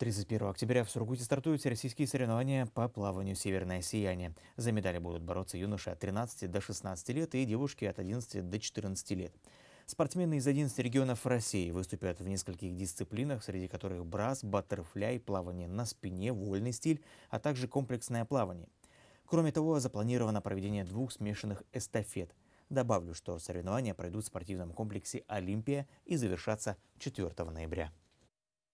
31 октября в Сургуте стартуют российские соревнования по плаванию «Северное сияние». За медали будут бороться юноши от 13 до 16 лет и девушки от 11 до 14 лет. Спортсмены из 11 регионов России выступят в нескольких дисциплинах, среди которых брас, баттерфляй, плавание на спине, вольный стиль, а также комплексное плавание. Кроме того, запланировано проведение двух смешанных эстафет. Добавлю, что соревнования пройдут в спортивном комплексе «Олимпия» и завершатся 4 ноября.